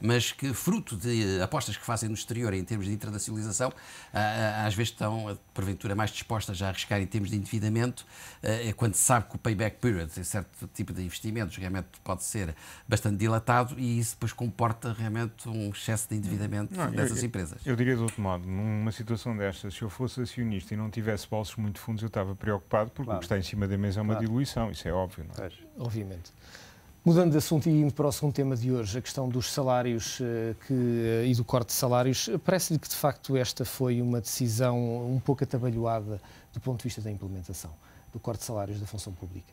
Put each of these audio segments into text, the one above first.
mas que, fruto de apostas que fazem no exterior em termos de internacionalização, ah, ah, às vezes estão, porventura, mais dispostas a arriscar em termos de endividamento, ah, é quando se sabe que o payback period, em certo tipo de investimentos, realmente pode ser bastante dilatado e isso depois comporta realmente um excesso de endividamento não, dessas eu, empresas. Eu, diria do outro modo, numa situação destas, se eu fosse acionista e não tivesse bolsos muito fundos, eu estava preocupado porque claro. o que está em cima da mesa é uma claro. diluição, isso é óbvio, não é? Pois. Obviamente. Mudando de assunto e indo para o segundo tema de hoje, a questão dos salários eh, que, eh, e do corte de salários, eh, parece-lhe que de facto esta foi uma decisão um pouco atabalhoada do ponto de vista da implementação do corte de salários da função pública?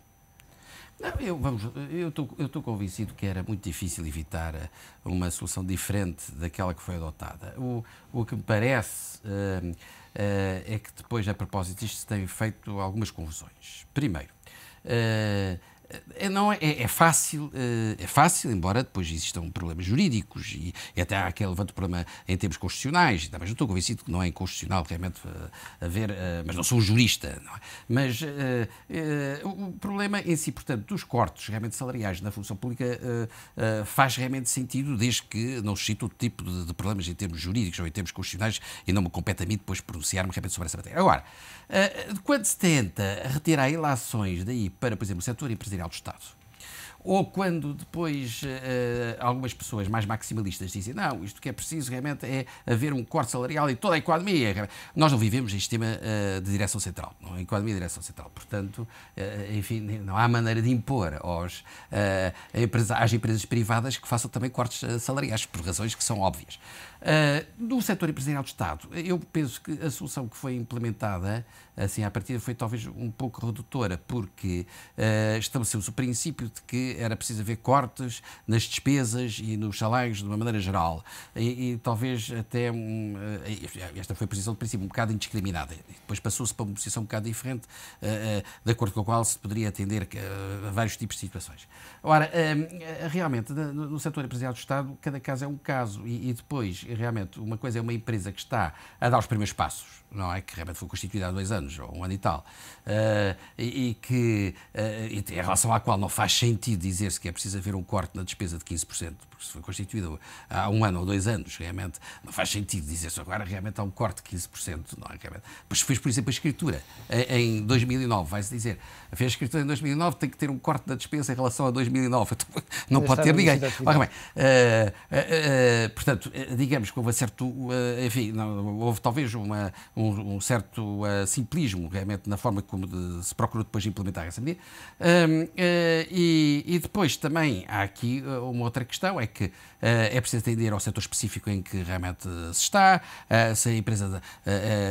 Não, eu, vamos, eu estou, eu estou convencido que era muito difícil evitar uma solução diferente daquela que foi adotada. O, o que me parece uh, uh, é que depois, a propósito isto tem feito algumas confusões. Primeiro, uh, é, é, não, é, é, é fácil, eh, é fácil, embora depois existam problemas jurídicos e, e até há aquele levante problema em termos constitucionais, mas não estou convencido que não é inconstitucional realmente eh, haver, eh, mas não sou um jurista. É? Mas o problema em si, portanto, dos cortes realmente salariais na função pública faz realmente sentido desde que não suscite outro tipo de, de, problemas em termos jurídicos ou em termos constitucionais e não me compete a mim depois pronunciar-me realmente sobre essa matéria. Agora, quando se tenta retirar ilações daí para, por exemplo, o setor empresarial do Estado. Ou quando depois uh, algumas pessoas mais maximalistas dizem não, isto que é preciso realmente é haver um corte salarial em toda a economia. Nós não vivemos em sistema uh, de direção central, não, é? economia de direção central. Portanto, uh, enfim, não há maneira de impor aos, empresa, às empresas privadas que façam também cortes salariais, por razões que são óbvias. Ah, do setor empresarial do Estado, eu penso que a solução que foi implementada, assim, à partida, foi talvez um pouco redutora, porque uh, estabeleceu-se o princípio de que era preciso haver cortes nas despesas e nos salários de uma maneira geral. E, e talvez até. Um, ah, esta foi a posição de princípio um bocado indiscriminada. depois passou-se para uma posição um bocado diferente, uh, uh, de acordo com a qual se poderia atender a vários tipos de situações. Ora, realmente, no, no setor empresarial do Estado, cada caso é um caso e, e depois realmente, uma coisa é uma empresa que está a dar os primeiros passos, não é? Que realmente foi constituída há dois anos, ou um ano e tal, uh, e, e, que, uh, em relação à qual não faz sentido dizer-se que é preciso haver um corte na despesa de 15%, porque se foi constituída há um ano ou dois anos, realmente, não faz sentido dizer-se agora realmente há um corte de 15%, não é? Realmente. Mas fez, por exemplo, a escritura eh, em 2009, vai-se dizer, fez a escritura em 2009, tem que ter um corte da despesa em relação a 2009, então, não pode é ter ninguém. Ora bem, uh, portanto, digamos, digamos que houve certo, eh, enfim, não, houve talvez uma, um, um, certo eh, simplismo realmente na forma como de, se procurou depois implementar essa medida. Eh, e, e, depois também há aqui uma outra questão, é que é preciso atender ao setor específico em que realmente se está, se a empresa,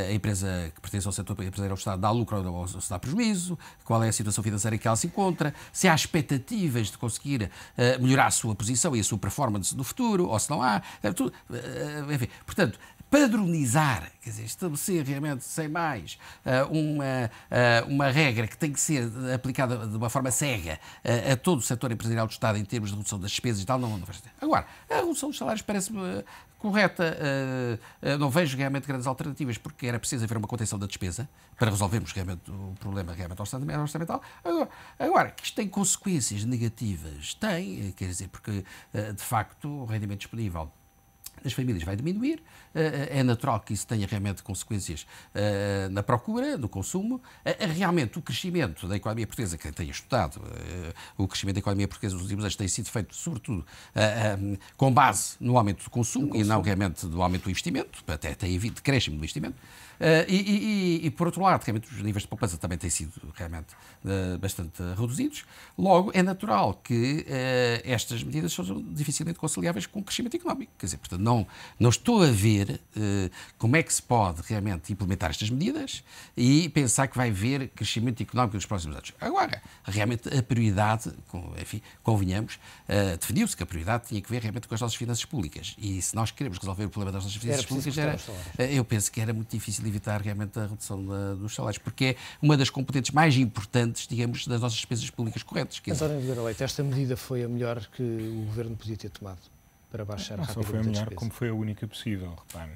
a empresa que pertence ao setor empresarial do Estado dá lucro ou se dá prejuízo, qual é a situação financeira em que ela se encontra, se há expectativas de conseguir melhorar a sua posição e a sua performance no futuro, ou se não há. Tudo, eh, enfim, portanto, padronizar, quer dizer, estabelecer realmente, sem mais, eh, uma, eh, uma regra que tem que ser aplicada de uma forma cega a todo o setor empresarial do Estado em termos de redução das despesas e tal, não, não faz sentido. Agora, a redução dos salários parece-me correta, não vejo realmente grandes alternativas, porque era preciso haver uma contenção da despesa para resolvermos realmente o problema realmente orçamental. Agora, agora que isto tem consequências negativas, tem, quer dizer, porque de facto o rendimento disponível das famílias vai diminuir. Eh, eh, é natural que isso tenha realmente consequências eh, na procura, no consumo. Realmente, o crescimento da economia portuguesa, quem tenha estudado o crescimento da economia portuguesa nos últimos anos, tem sido feito, sobretudo, com base no aumento do consumo, consumo. e não realmente do aumento do investimento. Até tem havido decréscimo do investimento. Uh, e, e, e, por outro lado, realmente os níveis de poupança também têm sido realmente uh, bastante reduzidos. Logo, é natural que uh, estas medidas sejam dificilmente conciliáveis com o crescimento económico. Quer dizer, portanto, não, não estou a ver como é que se pode realmente implementar estas medidas e pensar que vai haver crescimento económico nos próximos anos. Agora, realmente a prioridade, com, enfim, convenhamos, definiu-se que a prioridade tinha que ver realmente com as nossas finanças públicas. E se nós queremos resolver o problema das nossas finanças públicas, era, eu penso que era muito difícil de evitar realmente a redução da, dos salários, porque é uma das componentes mais importantes, digamos, das nossas despesas públicas correntes. Quer dizer. António Leite, esta medida foi a melhor que o Governo podia ter tomado para baixar não rapidamente Não só foi a melhor, como foi a única possível, repare.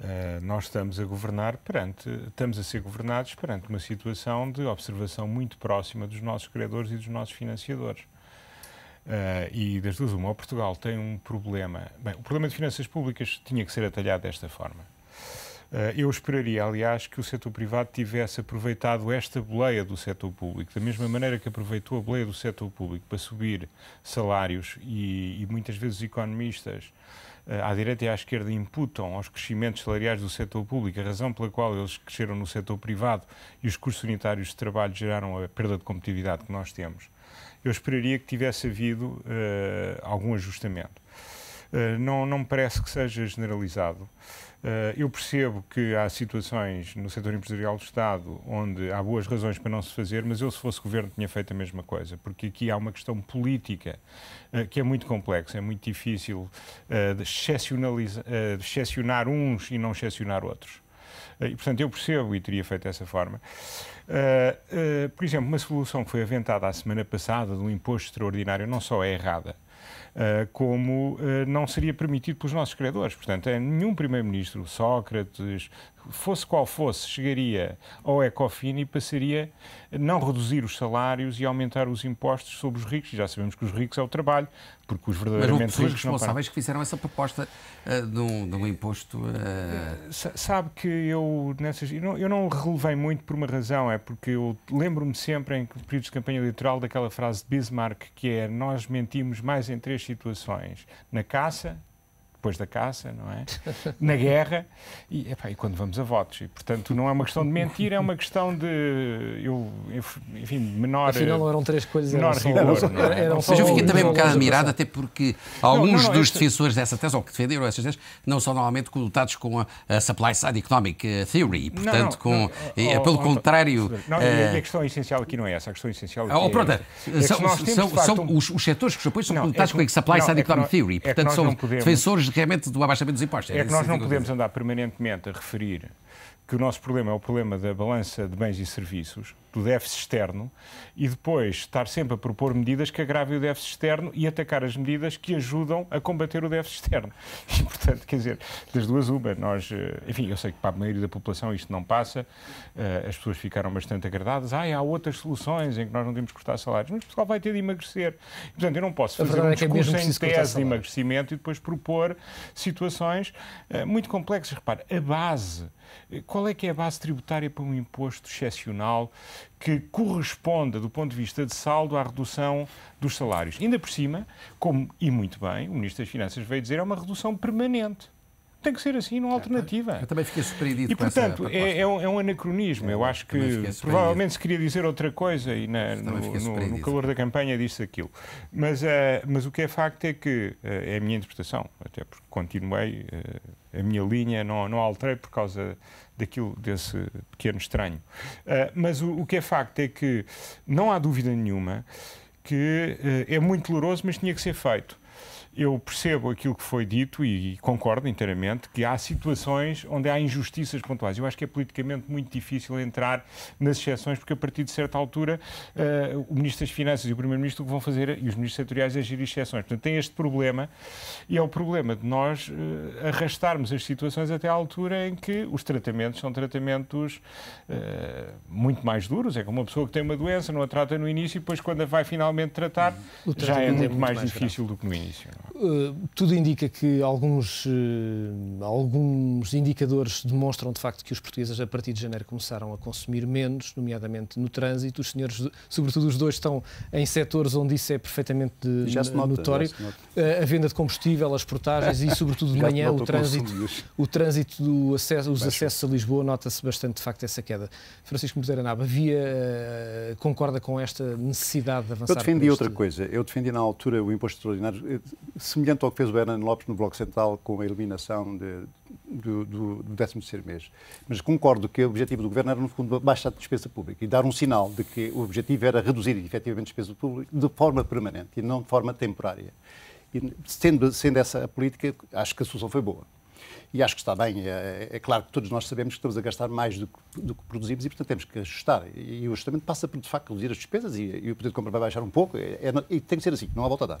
Uh, nós estamos a governar perante, estamos a ser governados perante uma situação de observação muito próxima dos nossos credores e dos nossos financiadores. Uh, e das duas, uma, Portugal tem um problema. Bem, o problema de finanças públicas tinha que ser atalhado desta forma. Eh, eu esperaria, aliás, que o setor privado tivesse aproveitado esta boleia do setor público, da mesma maneira que aproveitou a boleia do setor público para subir salários e, e muitas vezes os economistas eh, à direita e à esquerda imputam aos crescimentos salariais do setor público a razão pela qual eles cresceram no setor privado e os custos unitários de trabalho geraram a perda de competitividade que nós temos, eu esperaria que tivesse havido uh, algum ajustamento. Uh, não, não me parece que seja generalizado. Eh, eu percebo que há situações no setor empresarial do Estado onde há boas razões para não se fazer, mas eu, se fosse governo, tinha feito a mesma coisa, porque aqui há uma questão política eh, que é muito complexa, é muito difícil eh, de excepcionar uns e não excepcionar outros. E, portanto, eu percebo e teria feito dessa forma. por exemplo, uma solução que foi aventada a semana passada do imposto extraordinário não só é errada, eh, como eh, não seria permitido pelos nossos credores. Portanto, eh, nenhum primeiro-ministro, Sócrates, fosse qual fosse, chegaria ao Ecofin e passaria a não reduzir os salários e aumentar os impostos sobre os ricos. Já sabemos que os ricos é o trabalho, porque os verdadeiramente Mas ricos responsáveis que fizeram essa proposta uh, de, um, de, um, imposto. Uh... Sabe que eu, nessas, eu, não, eu não relevei muito por uma razão, é porque eu lembro-me sempre, em períodos de campanha eleitoral, daquela frase de Bismarck que é: Nós mentimos mais em três situações na caça depois da caça, não é? Na guerra e, epá, e, quando vamos a votos. E, portanto, não é uma questão de mentir, é uma questão de, eu, enfim, menor. Afinal, eram três coisas. Menor eram rigor. Não, é? eram só, eu fiquei também um bocado admirado, até porque alguns não, não, dos defensores dessa tese, ou que defenderam essas teses, não são normalmente conotados com a, a, Supply Side Economic eh, Theory. portanto, com, eh, oh, pelo oh, contrário. Oh, não, a, eh, a questão essencial aqui não é essa. A questão essencial aqui oh, pronto, é. São, é são, são um... os, os setores que os apoiam são é conotados com a Supply Side é Economic Theory. Portanto, são defensores realmente do abaixamento dos impostos. É, é que nós não podemos andar permanentemente a referir que o nosso problema é o problema da balança de bens e serviços, do déficit externo, e depois estar sempre a propor medidas que agravem o déficit externo e atacar as medidas que ajudam a combater o déficit externo. E, portanto, quer dizer, das duas uma, nós, eh, enfim, eu sei que para a maioria da população isto não passa, eh, as pessoas ficaram bastante agradadas, ah, há outras soluções em que nós não temos que cortar salários, mas o pessoal vai ter de emagrecer. E, portanto, eu não posso fazer um é é discurso é em tese de emagrecimento e depois propor situações eh, muito complexas. Repare, a base, qual qual é que é a base tributária para um imposto excepcional que corresponda, do ponto de vista de saldo, à redução dos salários? Ainda por cima, como, e muito bem, o Ministro das Finanças veio dizer, é uma redução permanente. Tem que ser assim, não há é, alternativa. Eu também fiquei surpreendido. E, portanto, é, é, um, é, um, anacronismo. Eu, é, eu acho que provavelmente se queria dizer outra coisa e na, no, no, no, calor da campanha disse aquilo. Mas, uh, mas o que é facto é que uh, é a minha interpretação, até porque continuei uh, a minha linha, não, não alterei por causa daquilo desse pequeno estranho. mas o, o que é facto é que não há dúvida nenhuma que é muito doloroso, mas tinha que ser feito eu percebo aquilo que foi dito e concordo inteiramente que há situações onde há injustiças pontuais. Eu acho que é politicamente muito difícil entrar nas exceções, porque a partir de certa altura uh, o Ministro das Finanças e o Primeiro-Ministro vão fazer e os Ministros Setoriais é gerir exceções. Portanto, tem este problema e é o problema de nós uh, arrastarmos as situações até à altura em que os tratamentos são tratamentos uh, muito mais duros. É como uma pessoa que tem uma doença, não a trata no início e depois, quando a vai finalmente tratar, já é, é muito, muito mais, mais difícil grave. do que no início. Eh, tudo indica que alguns, uh, alguns indicadores demonstram, de facto, que os portugueses, a partir de janeiro, começaram a consumir menos, nomeadamente no trânsito. Os senhores, sobretudo os dois, estão em setores onde isso é perfeitamente nota, notório. Uh, a venda de combustível, as portagens e, sobretudo, de manhã, o trânsito, o trânsito do acesso, os acessos a Lisboa, nota-se bastante, de facto, essa queda. Francisco Moreira Naba, via, concorda com esta necessidade de avançar? Eu defendi outra coisa. Eu defendi, na altura, o imposto extraordinário semelhante ao que fez o Hernan Lopes no Bloco Central com a eliminação de, do, do, do 13º mês. Mas concordo que o objetivo do Governo era, no fundo, baixar a despesa pública e dar um sinal de que o objetivo era reduzir, efetivamente, a despesa pública de forma permanente e não de forma temporária. E, sendo, sendo essa a política, acho que a solução foi boa. E acho que está bem. É, é, é claro que todos nós sabemos que estamos a gastar mais do que, do que produzimos e, portanto, temos que ajustar. E, o ajustamento passa por, de facto, reduzir as despesas e, e o poder de compra vai baixar um pouco. É, é, e tem que ser assim, não há volta a dar.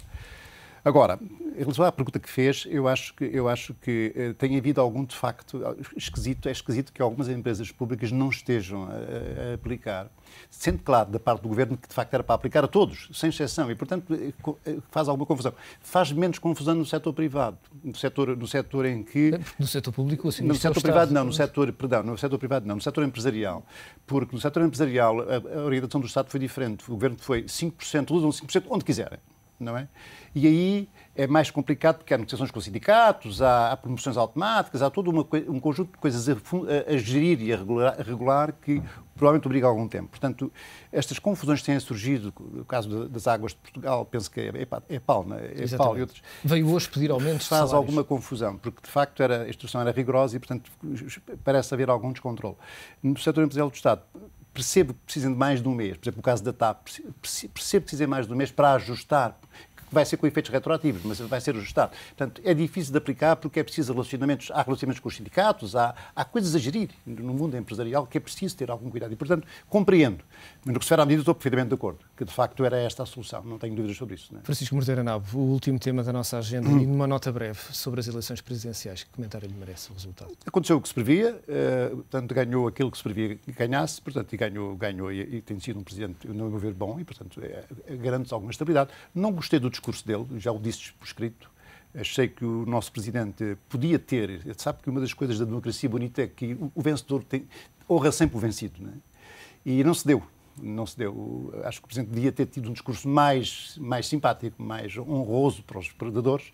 Agora, em relação à pergunta que fez, eu acho que, eu acho que uh, tem havido algum de facto ah, esquisito, é esquisito que algumas empresas públicas não estejam a, a, aplicar, sendo claro da parte do governo que de facto era para aplicar a todos, sem exceção, e portanto eh, eh, faz alguma confusão. Faz menos confusão no setor privado, no setor, no setor em que... No setor público, assim, No setor privado Estado, não, no setor, perdão, no setor privado não, no setor empresarial, porque no setor empresarial a, a orientação do Estado foi diferente, o governo foi 5%, usam 5% onde quiserem não é? E aí é mais complicado porque há negociações com sindicatos, há, há promoções automáticas, há todo uma, um conjunto de coisas a, a, a gerir e a regular, a regular, que provavelmente obriga algum tempo. Portanto, estas confusões têm surgido, no caso das águas de Portugal, penso que é, é, é, é Palma, é Palma e outros. Veio hoje pedir aumentos Faz alguma confusão, porque de facto era, a instrução era rigorosa e, portanto, parece haver algum descontrole. No setor empresarial do Estado, percebo que precisem de mais de um mês, por exemplo, o caso da TAP, percebo que precisem de mais de um mês para ajustar, que vai ser com efeitos retroativos, mas vai ser ajustado. Portanto, é difícil de aplicar porque é preciso relacionamentos, há relacionamentos com os sindicatos, há, há coisas a gerir no mundo empresarial que é preciso ter algum cuidado. E, portanto, compreendo. Mas no que se refere à medida, estou perfeitamente de acordo que de facto era esta a solução, não tenho dúvidas sobre isso. É? Francisco Mordeira Nabo, o último tema da nossa agenda hum. e numa nota breve sobre as eleições presidenciais, que comentário lhe merece o resultado? Aconteceu o que se previa, eh, portanto ganhou aquilo que se previa que ganhasse, portanto, e ganhou, ganhou e, tem sido um presidente, um meu ver, bom e, portanto, é, é se alguma estabilidade. Não gostei do discurso dele, já o disse por escrito, achei que o nosso presidente podia ter, sabe que uma das coisas da democracia bonita é que o vencedor tem, honra sempre o vencido, é? e não se deu não se deu. Acho que o Presidente devia ter tido um discurso mais, mais simpático, mais honroso para os predadores.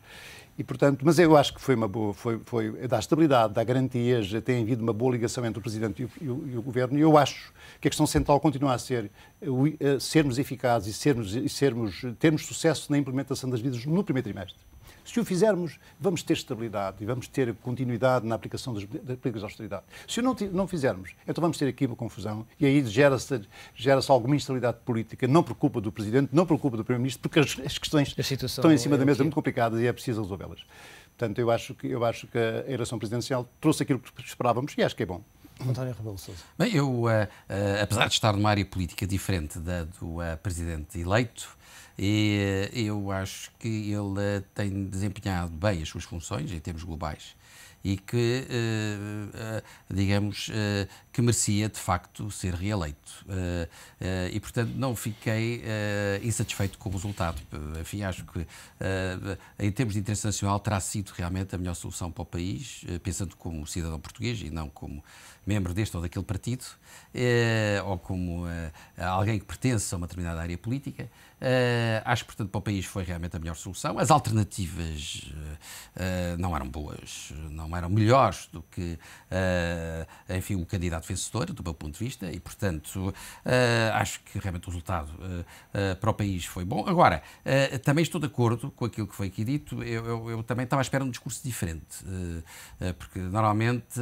E, portanto, mas eu acho que foi uma boa, foi, foi dá estabilidade, dá garantias, tem havido uma boa ligação entre o Presidente e o, e o, e o Governo, e eu acho que a questão central continua a ser eh, sermos eficazes e sermos, e sermos, termos sucesso na implementação das medidas no primeiro trimestre. Se o fizermos, vamos ter estabilidade e vamos ter continuidade na aplicação das, das políticas de austeridade. Se o não, não fizermos, então vamos ter aqui uma confusão e aí gera-se gera alguma instabilidade política, não por culpa do Presidente, não por culpa do Primeiro-Ministro, porque as, as questões estão em cima é da mesa muito complicadas e é preciso resolvê-las. Portanto, eu acho, que, eu acho que a eleição presidencial trouxe aquilo que esperávamos e acho que é bom. Uhum. António Rebelo Sousa. Bem, eu, uh, uh, apesar de estar numa área política diferente da do uh, presidente eleito, e, eu acho que ele tem desempenhado bem as suas funções em termos globais e que, digamos, que merecia de facto ser reeleito. E, portanto, não fiquei insatisfeito com o resultado. Enfim, acho que, em termos de interesse nacional, terá sido realmente a melhor solução para o país, pensando como cidadão português e não como membro deste ou daquele partido, eh, ou como eh, alguém que pertence a uma determinada área política. Eh, acho que, portanto, para o país foi realmente a melhor solução. As alternativas eh, eh, não eram boas, não eram melhores do que, eh, enfim, o candidato vencedor, do meu ponto de vista, e, portanto, acho que realmente o resultado para o país foi bom. Agora, também estou de acordo com aquilo que foi aqui dito, eu, eu, eu também estava à espera de um discurso diferente, porque normalmente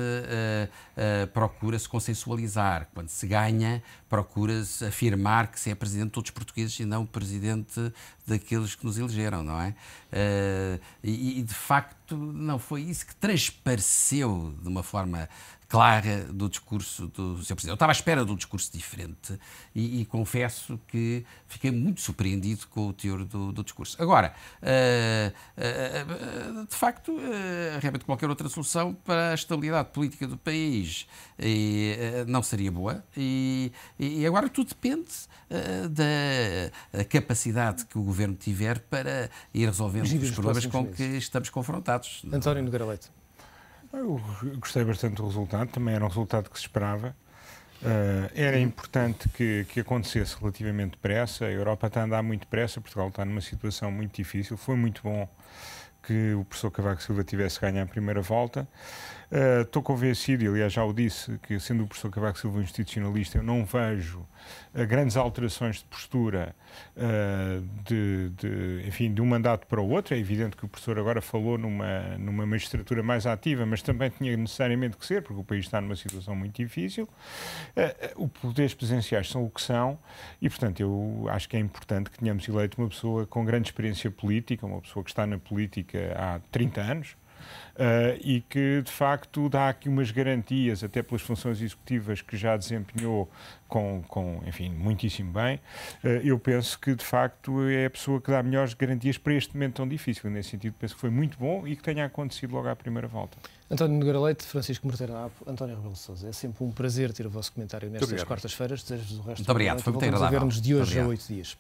procura-se consensualizar. Quando se ganha, procura-se afirmar que se é presidente de todos os portugueses e não presidente daqueles que nos elegeram, não é? Uh, e, e, de facto, não foi isso que transpareceu de uma forma clara do discurso do Sr. Presidente. Eu estava à espera de um discurso diferente e, e confesso que fiquei muito surpreendido com o teor do, do discurso. Agora, uh, uh, de facto, uh, realmente qualquer outra solução para a estabilidade política do país e, não seria boa e, e agora tudo depende da capacidade que o Governo tiver para ir resolvendo os problemas com que estamos confrontados. António Nogueira Leite. Eu gostei bastante do resultado, também era um resultado que se esperava. Uh, era importante que, que acontecesse relativamente depressa. A Europa está a andar muito depressa, Portugal está numa situação muito difícil. Foi muito bom que o professor Cavaco Silva tivesse ganho a primeira volta. Uh, eh, estou convencido, e aliás já o disse, que sendo o professor Cavaco Silva um institucionalista, eu não vejo uh, grandes alterações de postura uh, de, de, enfim, de um mandato para o outro. É evidente que o professor agora falou numa, numa magistratura mais ativa, mas também tinha necessariamente que ser, porque o país está numa situação muito difícil. Uh, os poderes presenciais são o que são e, portanto, eu acho que é importante que tenhamos eleito uma pessoa com grande experiência política, uma pessoa que está na política há 30 anos. Uh, e que de facto dá aqui umas garantias, até pelas funções executivas que já desempenhou com, com enfim, muitíssimo bem, uh, eu penso que de facto é a pessoa que dá melhores garantias para este momento tão difícil. Nesse sentido, penso que foi muito bom e que tenha acontecido logo à primeira volta. António Nogueira Leite, Francisco Morteira Apo, António Rebelo Sousa, é sempre um prazer ter o vosso comentário nestas quartas-feiras. Desejo-vos o resto Muito obrigado, foi muito nos de hoje a oito dias.